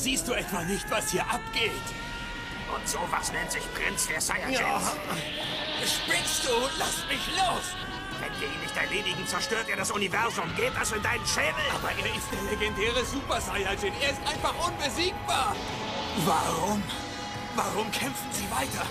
siehst du etwa nicht, was hier abgeht? Und sowas nennt sich Prinz der Saiyajins. Ja. Spinnst du? Lass mich los! Wenn wir ihn nicht erledigen, zerstört er das Universum. Geht das in deinen Schädel? Aber er ist der legendäre Super Saiyajin. Er ist einfach unbesiegbar. Warum? Warum kämpfen sie weiter?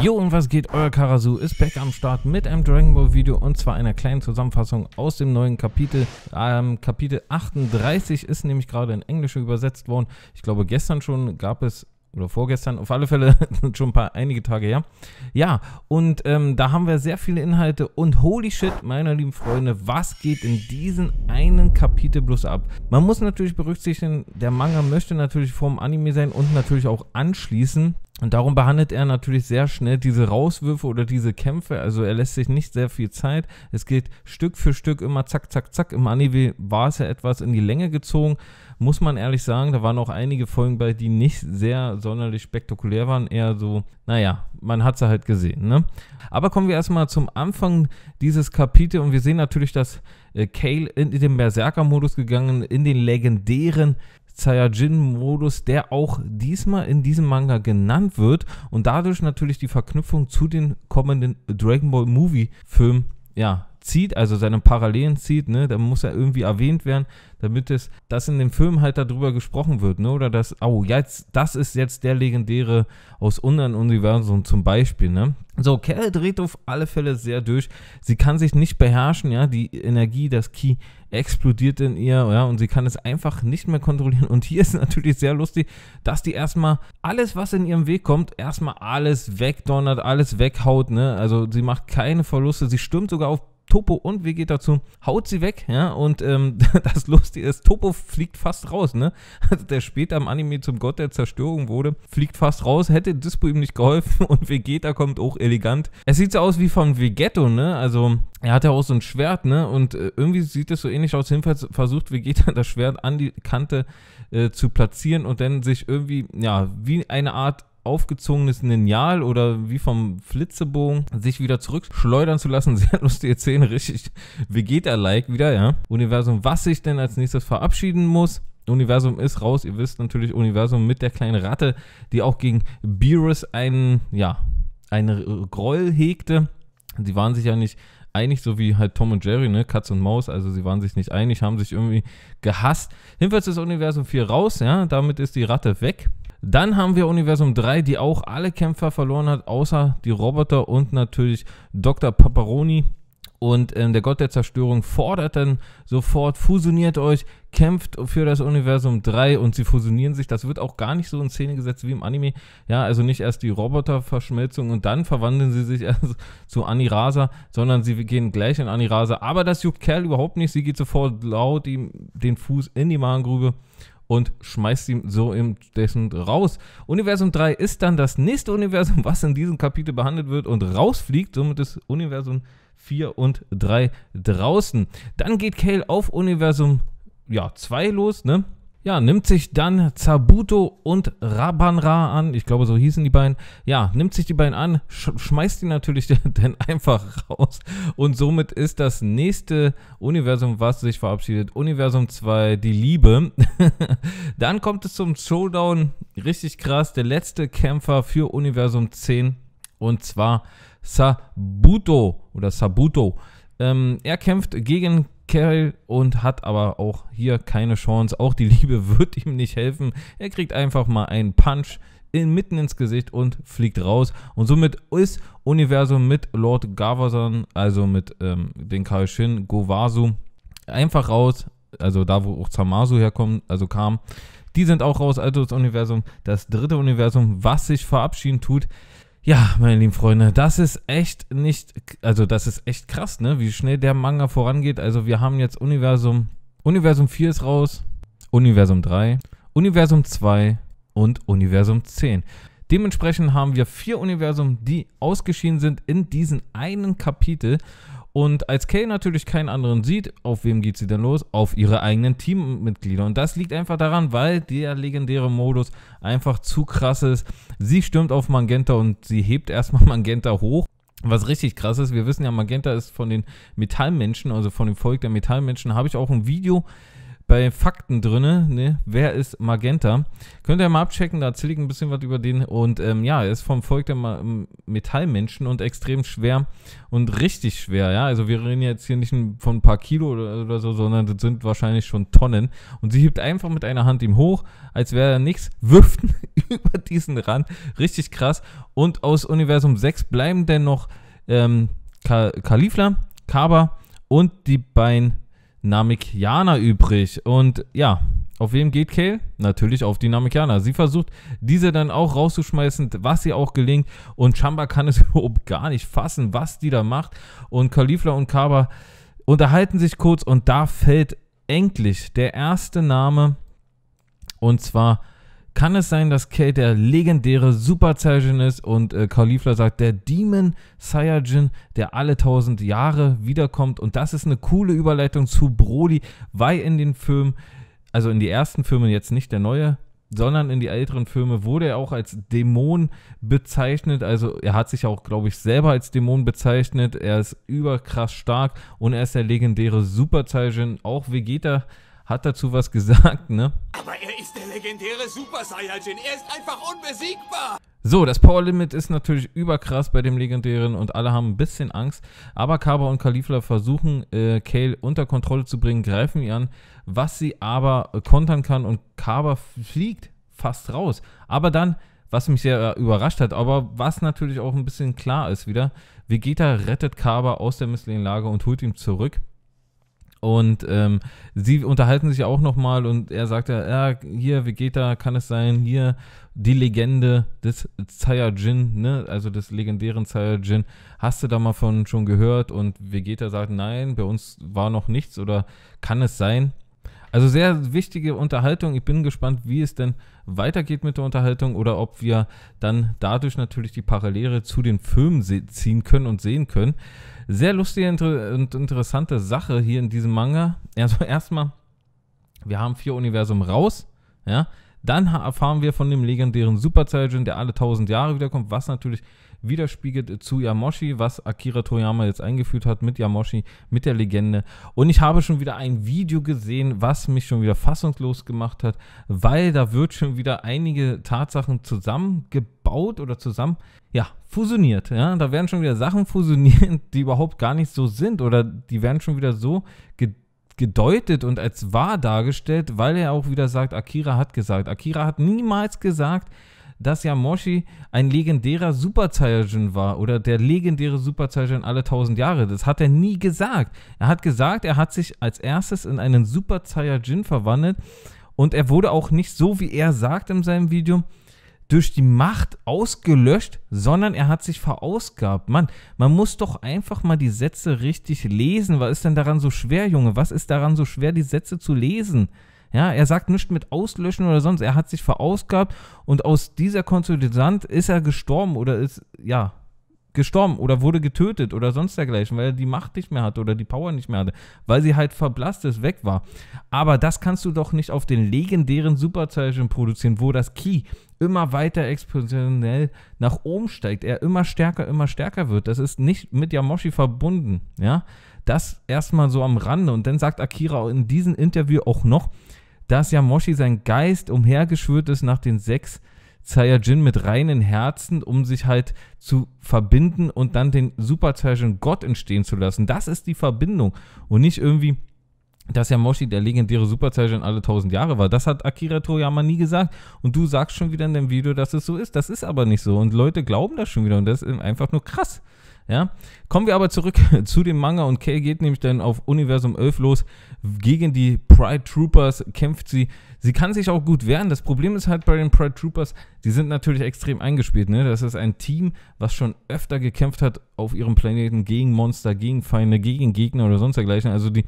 Jo und was geht, euer Karasu ist back am Start mit einem Dragon Ball Video und zwar einer kleinen Zusammenfassung aus dem neuen Kapitel. Ähm, Kapitel 38 ist nämlich gerade in Englisch übersetzt worden. Ich glaube gestern schon gab es oder vorgestern, auf alle Fälle schon ein paar, einige Tage her. Ja, und ähm, da haben wir sehr viele Inhalte und holy shit, meine lieben Freunde, was geht in diesen einen Kapitel bloß ab? Man muss natürlich berücksichtigen, der Manga möchte natürlich vorm Anime sein und natürlich auch anschließen. Und darum behandelt er natürlich sehr schnell diese Rauswürfe oder diese Kämpfe. Also er lässt sich nicht sehr viel Zeit. Es geht Stück für Stück immer zack, zack, zack. Im Anime war es ja etwas in die Länge gezogen. Muss man ehrlich sagen, da waren auch einige Folgen bei, die nicht sehr sonderlich spektakulär waren. Eher so, naja, man hat sie halt gesehen. Ne? Aber kommen wir erstmal zum Anfang dieses Kapitels. und wir sehen natürlich, dass äh, Kale in den Berserker-Modus gegangen, in den legendären Saiyajin-Modus, der auch diesmal in diesem Manga genannt wird und dadurch natürlich die Verknüpfung zu den kommenden Dragon Ball movie filmen ja, zieht, also seine Parallelen zieht, ne, da muss er irgendwie erwähnt werden, damit es, dass in dem Film halt darüber gesprochen wird, ne, oder dass, oh, jetzt, das ist jetzt der legendäre aus unseren Universum zum Beispiel, ne. So, Carol dreht auf alle Fälle sehr durch. Sie kann sich nicht beherrschen, ja, die Energie, das Ki explodiert in ihr, ja, und sie kann es einfach nicht mehr kontrollieren. Und hier ist natürlich sehr lustig, dass die erstmal alles, was in ihrem Weg kommt, erstmal alles wegdonnert, alles weghaut, ne, also sie macht keine Verluste, sie stürmt sogar auf Topo und Vegeta zu, haut sie weg, ja, und ähm, das Lustige ist, Topo fliegt fast raus, ne? Also der später im Anime zum Gott der Zerstörung wurde, fliegt fast raus, hätte Dispo ihm nicht geholfen und Vegeta kommt auch elegant. Es sieht so aus wie von Vegetto, ne? Also er hat ja auch so ein Schwert, ne? Und äh, irgendwie sieht es so ähnlich aus. Jedenfalls versucht Vegeta das Schwert an die Kante äh, zu platzieren und dann sich irgendwie, ja, wie eine Art aufgezogenes Lineal oder wie vom Flitzebogen sich wieder zurückschleudern zu lassen. Sehr lustige Szene, richtig Vegeta-like wieder, ja. Universum, was sich denn als nächstes verabschieden muss. Universum ist raus. Ihr wisst natürlich, Universum mit der kleinen Ratte, die auch gegen Beerus einen, ja, einen Groll hegte. Sie waren sich ja nicht einig, so wie halt Tom und Jerry, ne? Katz und Maus, also sie waren sich nicht einig, haben sich irgendwie gehasst. Jedenfalls ist Universum 4 raus, ja, damit ist die Ratte weg. Dann haben wir Universum 3, die auch alle Kämpfer verloren hat, außer die Roboter und natürlich Dr. Paparoni. Und ähm, der Gott der Zerstörung fordert dann sofort, fusioniert euch, kämpft für das Universum 3 und sie fusionieren sich. Das wird auch gar nicht so in Szene gesetzt wie im Anime. Ja, also nicht erst die Roboterverschmelzung und dann verwandeln sie sich erst zu Anirasa, sondern sie gehen gleich in Anirasa. Aber das juckt Kerl überhaupt nicht. Sie geht sofort laut ihm den Fuß in die Magengrube und schmeißt ihn so dessen raus. Universum 3 ist dann das nächste Universum, was in diesem Kapitel behandelt wird und rausfliegt. Somit ist Universum 4 und 3 draußen. Dann geht Kale auf Universum ja, 2 los, ne? Ja, nimmt sich dann Zabuto und Rabanra an, ich glaube so hießen die beiden. Ja, nimmt sich die beiden an, sch schmeißt die natürlich dann einfach raus und somit ist das nächste Universum, was sich verabschiedet, Universum 2, die Liebe. dann kommt es zum Showdown, richtig krass, der letzte Kämpfer für Universum 10 und zwar Sabuto oder Sabuto ähm, er kämpft gegen Kerl und hat aber auch hier keine Chance. Auch die Liebe wird ihm nicht helfen. Er kriegt einfach mal einen Punch in, mitten ins Gesicht und fliegt raus. Und somit ist Universum mit Lord Gavasan, also mit ähm, den Kaishin Govasu, einfach raus. Also da, wo auch Zamasu herkommt, also kam. Die sind auch raus, also das Universum. Das dritte Universum, was sich verabschieden tut, ja, meine lieben Freunde, das ist echt nicht, also das ist echt krass, ne? Wie schnell der Manga vorangeht. Also wir haben jetzt Universum, Universum 4 ist raus, Universum 3, Universum 2 und Universum 10. Dementsprechend haben wir vier Universum, die ausgeschieden sind in diesen einen Kapitel. Und als Kay natürlich keinen anderen sieht, auf wem geht sie denn los? Auf ihre eigenen Teammitglieder. Und das liegt einfach daran, weil der legendäre Modus einfach zu krass ist. Sie stürmt auf Magenta und sie hebt erstmal Magenta hoch. Was richtig krass ist, wir wissen ja, Magenta ist von den Metallmenschen, also von dem Volk der Metallmenschen, habe ich auch ein Video bei den Fakten drinne, ne? Wer ist Magenta? Könnt ihr mal abchecken, da erzähle ich ein bisschen was über den. Und ähm, ja, er ist vom Volk der Ma Metallmenschen und extrem schwer und richtig schwer, ja. Also wir reden jetzt hier nicht von ein paar Kilo oder, oder so, sondern das sind wahrscheinlich schon Tonnen. Und sie hebt einfach mit einer Hand ihm hoch, als wäre er nichts, wirft über diesen Rand. Richtig krass. Und aus Universum 6 bleiben dennoch ähm, Ka Kalifla, Kaba und die beiden Namikianer übrig. Und ja, auf wem geht Kale? Natürlich auf die Namikianer. Sie versucht, diese dann auch rauszuschmeißen, was ihr auch gelingt. Und Chamba kann es überhaupt gar nicht fassen, was die da macht. Und Kalifla und Kaba unterhalten sich kurz und da fällt endlich der erste Name. Und zwar kann es sein, dass Kate der legendäre Super Saiyan ist und äh, Caulifla sagt, der Demon Saiyajin, der alle tausend Jahre wiederkommt? Und das ist eine coole Überleitung zu Broly, weil in den Filmen, also in die ersten Filme, jetzt nicht der neue, sondern in die älteren Filme wurde er auch als Dämon bezeichnet. Also er hat sich auch, glaube ich, selber als Dämon bezeichnet. Er ist überkrass stark und er ist der legendäre Super Saiyan. Auch Vegeta hat dazu was gesagt, ne? Aber er ist der legendäre Super Saiyajin, er ist einfach unbesiegbar! So, das Power Limit ist natürlich überkrass bei dem Legendären und alle haben ein bisschen Angst. Aber Kaba und Kalifler versuchen, äh, Kale unter Kontrolle zu bringen, greifen ihn an, was sie aber kontern kann und Kaba fliegt fast raus. Aber dann, was mich sehr überrascht hat, aber was natürlich auch ein bisschen klar ist wieder, Vegeta rettet Kaba aus der misslichen Lage und holt ihn zurück. Und ähm, sie unterhalten sich auch nochmal und er sagt ja, ja, hier, Vegeta, kann es sein, hier, die Legende des Saiyajin, ne? also des legendären Saiyajin. Hast du da mal von schon gehört? Und Vegeta sagt, nein, bei uns war noch nichts oder kann es sein? Also sehr wichtige Unterhaltung. Ich bin gespannt, wie es denn weitergeht mit der Unterhaltung oder ob wir dann dadurch natürlich die Parallele zu den Filmen ziehen können und sehen können. Sehr lustige inter und interessante Sache hier in diesem Manga. Also erstmal, wir haben vier Universum raus. Ja, dann erfahren wir von dem legendären Super Saiyan, der alle 1000 Jahre wiederkommt, was natürlich widerspiegelt zu Yamoshi, was Akira Toyama jetzt eingeführt hat mit Yamoshi, mit der Legende. Und ich habe schon wieder ein Video gesehen, was mich schon wieder fassungslos gemacht hat, weil da wird schon wieder einige Tatsachen zusammengebaut oder zusammen, ja, fusioniert. Ja? Da werden schon wieder Sachen fusioniert, die überhaupt gar nicht so sind oder die werden schon wieder so gedacht gedeutet und als wahr dargestellt, weil er auch wieder sagt, Akira hat gesagt. Akira hat niemals gesagt, dass Yamoshi ein legendärer Super Saiyajin war oder der legendäre Super Saiyajin alle tausend Jahre. Das hat er nie gesagt. Er hat gesagt, er hat sich als erstes in einen Super Saiyajin verwandelt und er wurde auch nicht so, wie er sagt in seinem Video, durch die Macht ausgelöscht, sondern er hat sich verausgabt. Mann, man muss doch einfach mal die Sätze richtig lesen. Was ist denn daran so schwer, Junge? Was ist daran so schwer, die Sätze zu lesen? Ja, er sagt nichts mit auslöschen oder sonst. Er hat sich verausgabt und aus dieser Konsolidant ist er gestorben oder ist, ja, gestorben oder wurde getötet oder sonst dergleichen, weil er die Macht nicht mehr hatte oder die Power nicht mehr hatte, weil sie halt verblasst ist, weg war. Aber das kannst du doch nicht auf den legendären Superzeichen produzieren, wo das Ki immer weiter exponentiell nach oben steigt, er immer stärker, immer stärker wird. Das ist nicht mit Yamoshi verbunden, ja. Das erstmal so am Rande und dann sagt Akira in diesem Interview auch noch, dass Yamoshi sein Geist umhergeschwört ist nach den sechs Saiyajin mit reinen Herzen, um sich halt zu verbinden und dann den Super Saiyajin Gott entstehen zu lassen. Das ist die Verbindung und nicht irgendwie dass Yamoshi der legendäre Super Saiyajin alle tausend Jahre war. Das hat Akira Toriyama nie gesagt. Und du sagst schon wieder in dem Video, dass es so ist. Das ist aber nicht so. Und Leute glauben das schon wieder. Und das ist einfach nur krass. Ja? Kommen wir aber zurück zu dem Manga und Kay geht nämlich dann auf Universum 11 los. Gegen die Pride Troopers kämpft sie. Sie kann sich auch gut wehren. Das Problem ist halt bei den Pride Troopers, die sind natürlich extrem eingespielt. Ne? Das ist ein Team, was schon öfter gekämpft hat auf ihrem Planeten gegen Monster, gegen Feinde, gegen Gegner oder sonst dergleichen. Also die,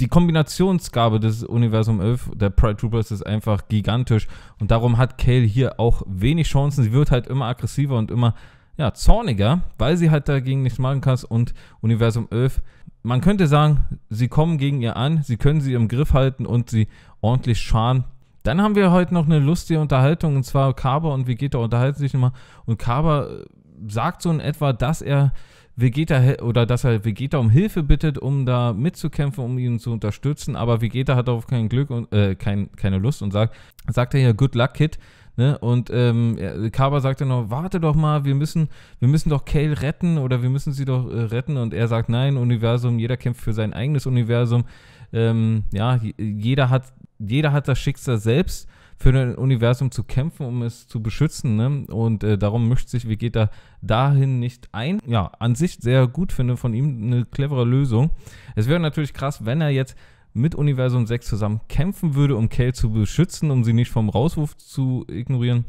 die Kombinationsgabe des Universum 11 der Pride Troopers ist einfach gigantisch und darum hat Kay hier auch wenig Chancen. Sie wird halt immer aggressiver und immer ja, zorniger, weil sie halt dagegen nichts machen kann und Universum 11, man könnte sagen, sie kommen gegen ihr an, sie können sie im Griff halten und sie ordentlich scharen. Dann haben wir heute noch eine lustige Unterhaltung und zwar Kaba und Vegeta unterhalten sich immer und Kaba äh, sagt so in etwa, dass er Vegeta oder dass er Vegeta um Hilfe bittet, um da mitzukämpfen, um ihn zu unterstützen, aber Vegeta hat darauf kein Glück und äh, kein, keine Lust und sagt, sagt er ja Good Luck Kid Ne? Und ähm, Kaba sagt dann noch, warte doch mal, wir müssen, wir müssen doch Kale retten oder wir müssen sie doch äh, retten. Und er sagt, nein, Universum, jeder kämpft für sein eigenes Universum. Ähm, ja, jeder hat, jeder hat das Schicksal selbst für ein Universum zu kämpfen, um es zu beschützen. Ne? Und äh, darum mischt sich Vegeta dahin nicht ein. Ja, an sich sehr gut finde von ihm eine clevere Lösung. Es wäre natürlich krass, wenn er jetzt mit Universum 6 zusammen kämpfen würde, um Kale zu beschützen, um sie nicht vom Rauswurf zu ignorieren.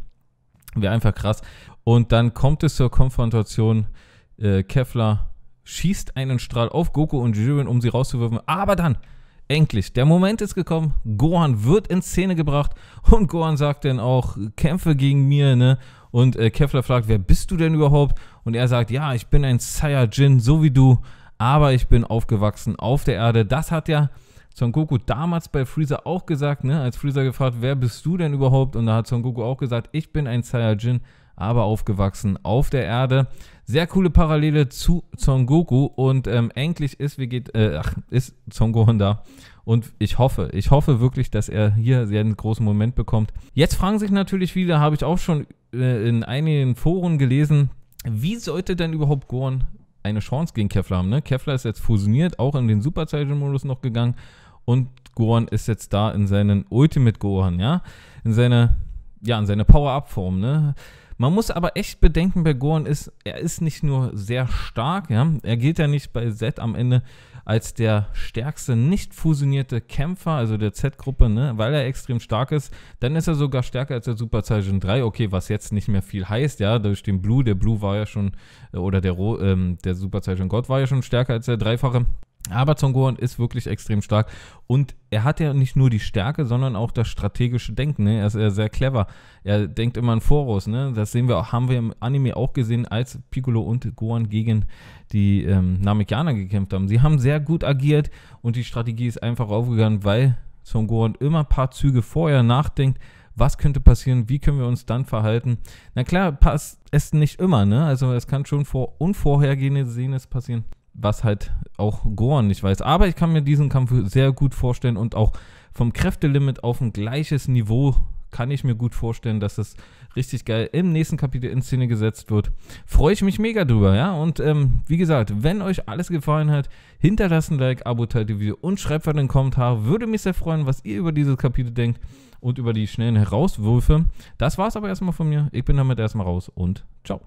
Wäre einfach krass. Und dann kommt es zur Konfrontation. Äh, Kevlar schießt einen Strahl auf Goku und Jiren, um sie rauszuwürfen. Aber dann, endlich, der Moment ist gekommen. Gohan wird in Szene gebracht und Gohan sagt dann auch, kämpfe gegen mir, ne? Und äh, Kevlar fragt, wer bist du denn überhaupt? Und er sagt, ja, ich bin ein Saiyajin, so wie du, aber ich bin aufgewachsen auf der Erde. Das hat ja Son Goku damals bei Freezer auch gesagt, ne, als Freezer gefragt, wer bist du denn überhaupt? Und da hat Son Goku auch gesagt, ich bin ein Saiyajin, aber aufgewachsen auf der Erde. Sehr coole Parallele zu Son Goku und ähm, eigentlich ist, wie geht, äh, ach, ist Son Gohan da. Und ich hoffe, ich hoffe wirklich, dass er hier sehr einen großen Moment bekommt. Jetzt fragen sich natürlich viele, habe ich auch schon äh, in einigen Foren gelesen, wie sollte denn überhaupt Gohan eine Chance gegen Kevlar haben. Ne? Kevlar ist jetzt fusioniert, auch in den Super Saiyan-Modus noch gegangen und Gohan ist jetzt da in seinen Ultimate Gohan, ja, in seiner ja, in seiner Power-Up-Form, ne? Man muss aber echt bedenken, bei Gohan ist, er ist nicht nur sehr stark, ja, er gilt ja nicht bei Z am Ende als der stärkste nicht fusionierte Kämpfer, also der Z-Gruppe, ne, weil er extrem stark ist, dann ist er sogar stärker als der Super Saiyan 3, okay, was jetzt nicht mehr viel heißt, ja, durch den Blue, der Blue war ja schon, äh, oder der, ähm, der Super Saiyan God war ja schon stärker als der Dreifache, aber Zongoran ist wirklich extrem stark. Und er hat ja nicht nur die Stärke, sondern auch das strategische Denken. Ne? Er ist ja sehr clever. Er denkt immer in Voraus. Ne? Das sehen wir auch, haben wir im Anime auch gesehen, als Piccolo und Gohan gegen die ähm, Namekianer gekämpft haben. Sie haben sehr gut agiert und die Strategie ist einfach aufgegangen, weil Zongoran immer ein paar Züge vorher nachdenkt was könnte passieren, wie können wir uns dann verhalten. Na klar, passt es nicht immer, ne? Also es kann schon vor unvorhergesehenes passieren was halt auch Gorn nicht weiß. Aber ich kann mir diesen Kampf sehr gut vorstellen und auch vom Kräftelimit auf ein gleiches Niveau kann ich mir gut vorstellen, dass das richtig geil im nächsten Kapitel in Szene gesetzt wird. Freue ich mich mega drüber, ja. Und ähm, wie gesagt, wenn euch alles gefallen hat, hinterlasst ein Like, Abo, teilt die Video und schreibt was in den Kommentar. Würde mich sehr freuen, was ihr über dieses Kapitel denkt und über die schnellen Herauswürfe. Das war's aber erstmal von mir. Ich bin damit erstmal raus und ciao.